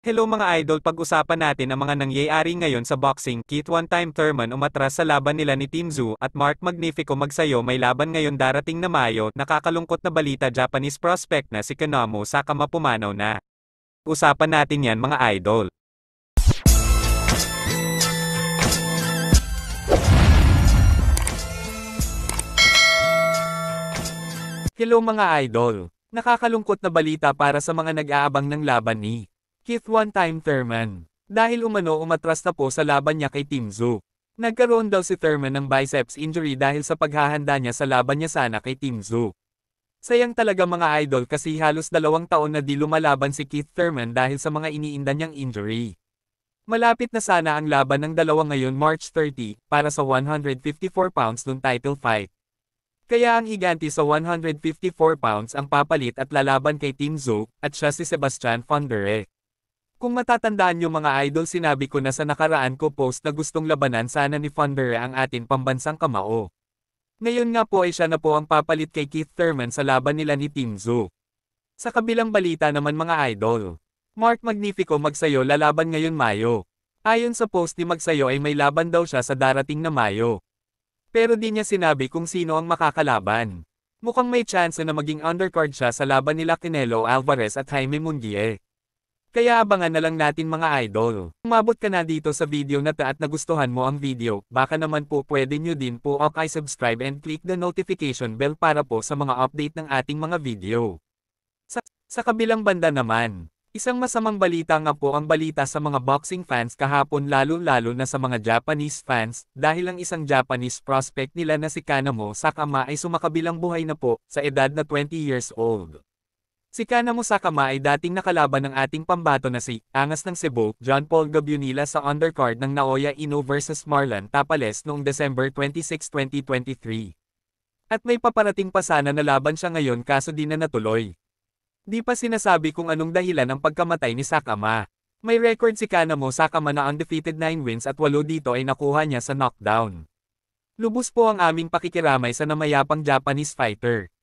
Hello mga idol pag-usapan natin ang mga nangyayari ngayon sa boxing, Keith One Time Thurman umatras sa laban nila ni Team Zhu, at Mark Magnifico magsayo may laban ngayon darating na Mayo, nakakalungkot na balita Japanese prospect na si Kanamo Sakama pumanaw na. Usapan natin yan mga idol. Hello mga idol. Nakakalungkot na balita para sa mga nag-aabang ng laban ni Keith one-time Thurman. Dahil umano umatras na po sa laban niya kay Team Zoo. Nagkaroon daw si Thurman ng biceps injury dahil sa paghahanda niya sa laban niya sana kay Team Zoo. Sayang talaga mga idol kasi halos dalawang taon na di lumalaban si Keith Thurman dahil sa mga iniinda niyang injury. Malapit na sana ang laban ng dalawa ngayon March 30 para sa 154 pounds nung title fight. Kaya ang higanti sa 154 pounds ang papalit at lalaban kay Team Zoo at siya si Sebastian Fondere. Kung matatandaan nyo mga idol sinabi ko na sa nakaraan ko post na gustong labanan sana ni Fondere ang atin pambansang kamao. Ngayon nga po ay siya na po ang papalit kay Keith Thurman sa laban nila ni Team Zoo. Sa kabilang balita naman mga idol, Mark Magnifico Magsayo lalaban ngayon Mayo. Ayon sa post ni Magsayo ay may laban daw siya sa darating na Mayo. Pero di niya sinabi kung sino ang makakalaban. Mukhang may chance na maging undercard siya sa laban nila Canelo Alvarez at Jaime Munguie. Kaya abangan na lang natin mga idol. Umabot ka na dito sa video na ta at nagustuhan mo ang video, baka naman po pwede nyo din po ok i subscribe and click the notification bell para po sa mga update ng ating mga video. Sa, sa kabilang banda naman, isang masamang balita nga po ang balita sa mga boxing fans kahapon lalo-lalo na sa mga Japanese fans dahil ang isang Japanese prospect nila na si Kanamo Sakama ay sumakabilang buhay na po sa edad na 20 years old. Si Kanamo Sakama ay dating nakalaban ng ating pambato na si Angas ng Cebu, John Paul Gabunila sa undercard ng Naoya Ino vs Marlon Tapales noong December 26, 2023. At may paparating pa sana na laban siya ngayon kaso di na natuloy. Di pa sinasabi kung anong dahilan ng pagkamatay ni Sakama. May record si Kanamo Sakama na undefeated 9 wins at 8 dito ay nakuha niya sa knockdown. Lubos po ang aming pakikiramay sa namayapang Japanese fighter.